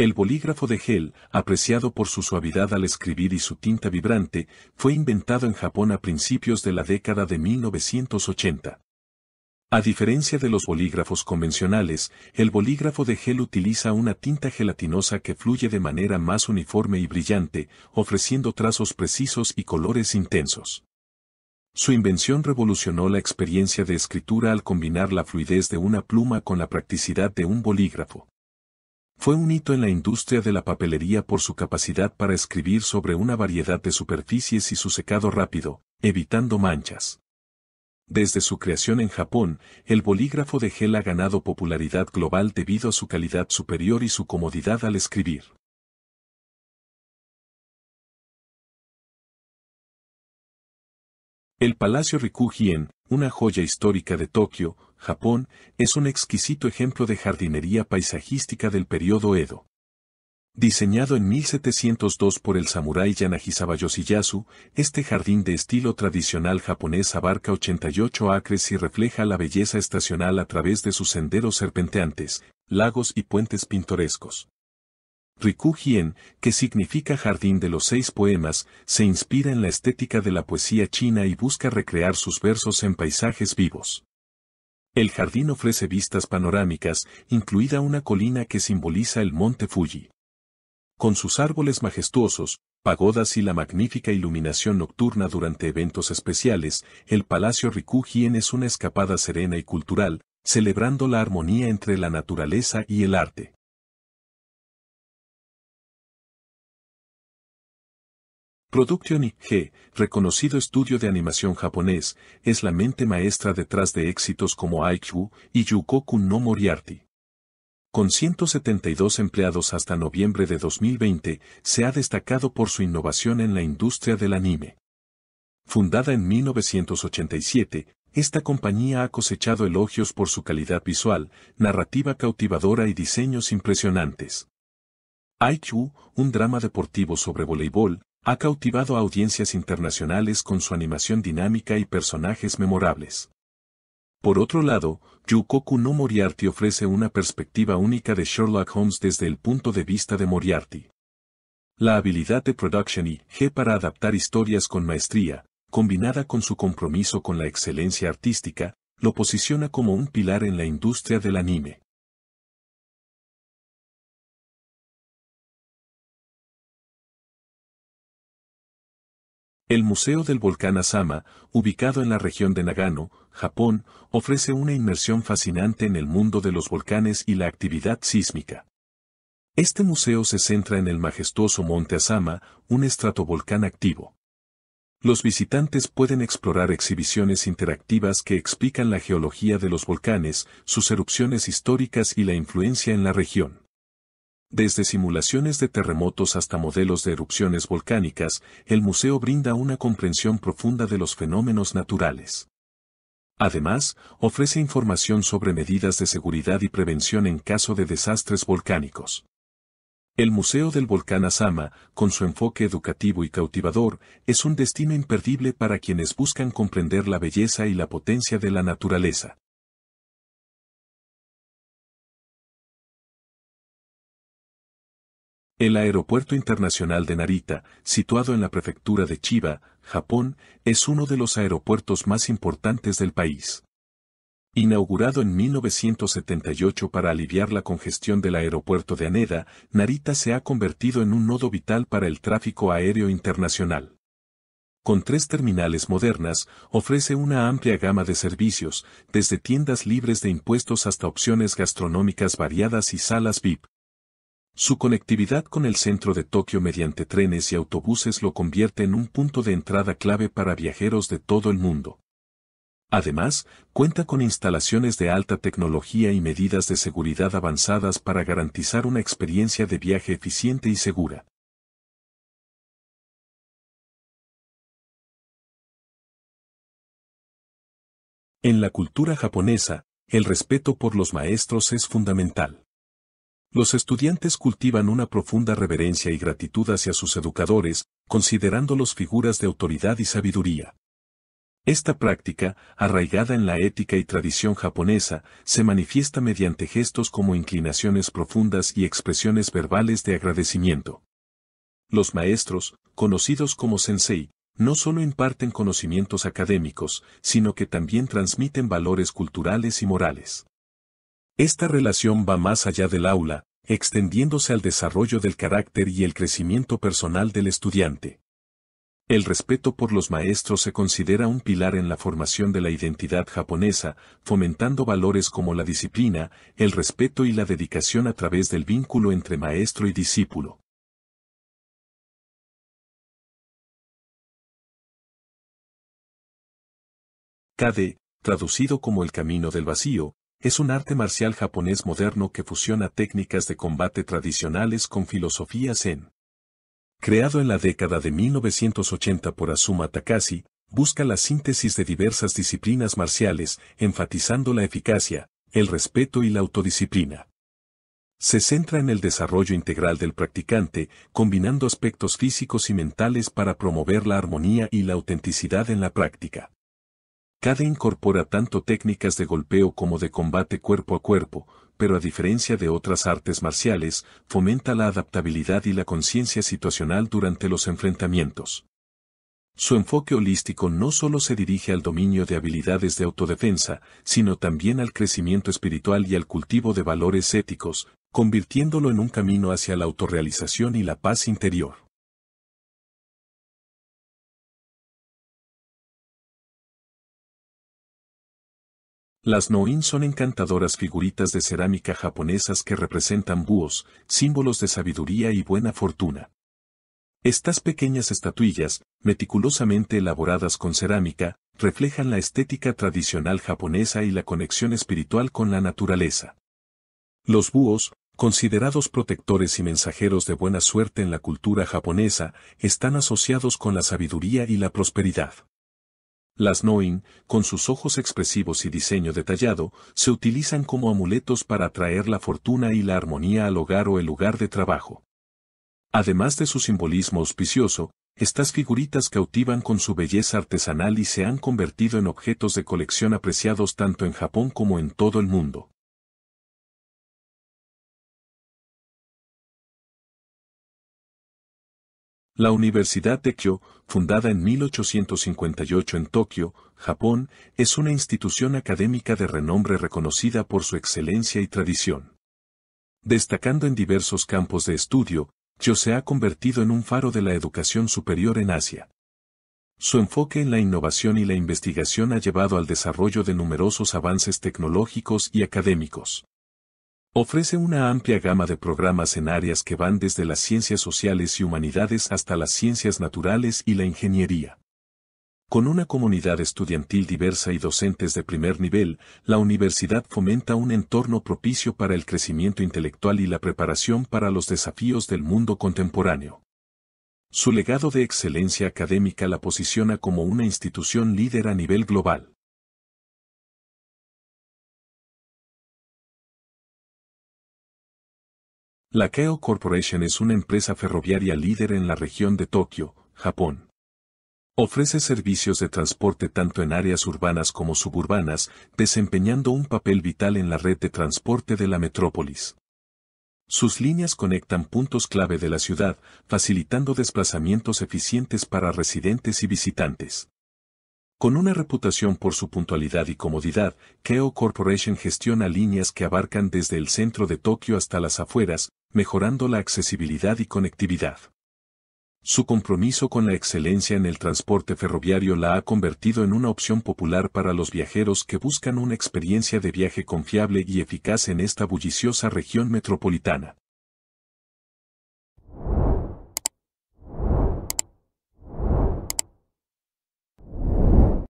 El bolígrafo de gel, apreciado por su suavidad al escribir y su tinta vibrante, fue inventado en Japón a principios de la década de 1980. A diferencia de los bolígrafos convencionales, el bolígrafo de gel utiliza una tinta gelatinosa que fluye de manera más uniforme y brillante, ofreciendo trazos precisos y colores intensos. Su invención revolucionó la experiencia de escritura al combinar la fluidez de una pluma con la practicidad de un bolígrafo. Fue un hito en la industria de la papelería por su capacidad para escribir sobre una variedad de superficies y su secado rápido, evitando manchas. Desde su creación en Japón, el bolígrafo de gel ha ganado popularidad global debido a su calidad superior y su comodidad al escribir. El Palacio Rikugien, una joya histórica de Tokio, Japón, es un exquisito ejemplo de jardinería paisajística del periodo Edo. Diseñado en 1702 por el samurái Yanagisaba Yoshiyasu, este jardín de estilo tradicional japonés abarca 88 acres y refleja la belleza estacional a través de sus senderos serpenteantes, lagos y puentes pintorescos. Rikujien, que significa jardín de los seis poemas, se inspira en la estética de la poesía china y busca recrear sus versos en paisajes vivos. El jardín ofrece vistas panorámicas, incluida una colina que simboliza el monte Fuji. Con sus árboles majestuosos, pagodas y la magnífica iluminación nocturna durante eventos especiales, el Palacio Rikujien es una escapada serena y cultural, celebrando la armonía entre la naturaleza y el arte. Production IG, reconocido estudio de animación japonés, es la mente maestra detrás de éxitos como Aikyu y Yukoku no Moriarty. Con 172 empleados hasta noviembre de 2020, se ha destacado por su innovación en la industria del anime. Fundada en 1987, esta compañía ha cosechado elogios por su calidad visual, narrativa cautivadora y diseños impresionantes. IQ, un drama deportivo sobre voleibol, ha cautivado a audiencias internacionales con su animación dinámica y personajes memorables. Por otro lado, Yukoku no Moriarty ofrece una perspectiva única de Sherlock Holmes desde el punto de vista de Moriarty. La habilidad de Production y G para adaptar historias con maestría, combinada con su compromiso con la excelencia artística, lo posiciona como un pilar en la industria del anime. El Museo del Volcán Asama, ubicado en la región de Nagano, Japón, ofrece una inmersión fascinante en el mundo de los volcanes y la actividad sísmica. Este museo se centra en el majestuoso monte Asama, un estratovolcán activo. Los visitantes pueden explorar exhibiciones interactivas que explican la geología de los volcanes, sus erupciones históricas y la influencia en la región. Desde simulaciones de terremotos hasta modelos de erupciones volcánicas, el museo brinda una comprensión profunda de los fenómenos naturales. Además, ofrece información sobre medidas de seguridad y prevención en caso de desastres volcánicos. El Museo del Volcán Asama, con su enfoque educativo y cautivador, es un destino imperdible para quienes buscan comprender la belleza y la potencia de la naturaleza. El Aeropuerto Internacional de Narita, situado en la prefectura de Chiba, Japón, es uno de los aeropuertos más importantes del país. Inaugurado en 1978 para aliviar la congestión del aeropuerto de Aneda, Narita se ha convertido en un nodo vital para el tráfico aéreo internacional. Con tres terminales modernas, ofrece una amplia gama de servicios, desde tiendas libres de impuestos hasta opciones gastronómicas variadas y salas VIP. Su conectividad con el centro de Tokio mediante trenes y autobuses lo convierte en un punto de entrada clave para viajeros de todo el mundo. Además, cuenta con instalaciones de alta tecnología y medidas de seguridad avanzadas para garantizar una experiencia de viaje eficiente y segura. En la cultura japonesa, el respeto por los maestros es fundamental. Los estudiantes cultivan una profunda reverencia y gratitud hacia sus educadores, considerándolos figuras de autoridad y sabiduría. Esta práctica, arraigada en la ética y tradición japonesa, se manifiesta mediante gestos como inclinaciones profundas y expresiones verbales de agradecimiento. Los maestros, conocidos como sensei, no solo imparten conocimientos académicos, sino que también transmiten valores culturales y morales. Esta relación va más allá del aula, extendiéndose al desarrollo del carácter y el crecimiento personal del estudiante. El respeto por los maestros se considera un pilar en la formación de la identidad japonesa, fomentando valores como la disciplina, el respeto y la dedicación a través del vínculo entre maestro y discípulo. Kade, traducido como el camino del vacío, es un arte marcial japonés moderno que fusiona técnicas de combate tradicionales con filosofía zen. Creado en la década de 1980 por Asuma Takashi, busca la síntesis de diversas disciplinas marciales, enfatizando la eficacia, el respeto y la autodisciplina. Se centra en el desarrollo integral del practicante, combinando aspectos físicos y mentales para promover la armonía y la autenticidad en la práctica. Cada incorpora tanto técnicas de golpeo como de combate cuerpo a cuerpo, pero a diferencia de otras artes marciales, fomenta la adaptabilidad y la conciencia situacional durante los enfrentamientos. Su enfoque holístico no solo se dirige al dominio de habilidades de autodefensa, sino también al crecimiento espiritual y al cultivo de valores éticos, convirtiéndolo en un camino hacia la autorrealización y la paz interior. Las noin son encantadoras figuritas de cerámica japonesas que representan búhos, símbolos de sabiduría y buena fortuna. Estas pequeñas estatuillas, meticulosamente elaboradas con cerámica, reflejan la estética tradicional japonesa y la conexión espiritual con la naturaleza. Los búhos, considerados protectores y mensajeros de buena suerte en la cultura japonesa, están asociados con la sabiduría y la prosperidad. Las Noin, con sus ojos expresivos y diseño detallado, se utilizan como amuletos para atraer la fortuna y la armonía al hogar o el lugar de trabajo. Además de su simbolismo auspicioso, estas figuritas cautivan con su belleza artesanal y se han convertido en objetos de colección apreciados tanto en Japón como en todo el mundo. La Universidad de Kyo, fundada en 1858 en Tokio, Japón, es una institución académica de renombre reconocida por su excelencia y tradición. Destacando en diversos campos de estudio, Kyo se ha convertido en un faro de la educación superior en Asia. Su enfoque en la innovación y la investigación ha llevado al desarrollo de numerosos avances tecnológicos y académicos. Ofrece una amplia gama de programas en áreas que van desde las ciencias sociales y humanidades hasta las ciencias naturales y la ingeniería. Con una comunidad estudiantil diversa y docentes de primer nivel, la universidad fomenta un entorno propicio para el crecimiento intelectual y la preparación para los desafíos del mundo contemporáneo. Su legado de excelencia académica la posiciona como una institución líder a nivel global. La Keo Corporation es una empresa ferroviaria líder en la región de Tokio, Japón. Ofrece servicios de transporte tanto en áreas urbanas como suburbanas, desempeñando un papel vital en la red de transporte de la metrópolis. Sus líneas conectan puntos clave de la ciudad, facilitando desplazamientos eficientes para residentes y visitantes. Con una reputación por su puntualidad y comodidad, Keo Corporation gestiona líneas que abarcan desde el centro de Tokio hasta las afueras, mejorando la accesibilidad y conectividad. Su compromiso con la excelencia en el transporte ferroviario la ha convertido en una opción popular para los viajeros que buscan una experiencia de viaje confiable y eficaz en esta bulliciosa región metropolitana.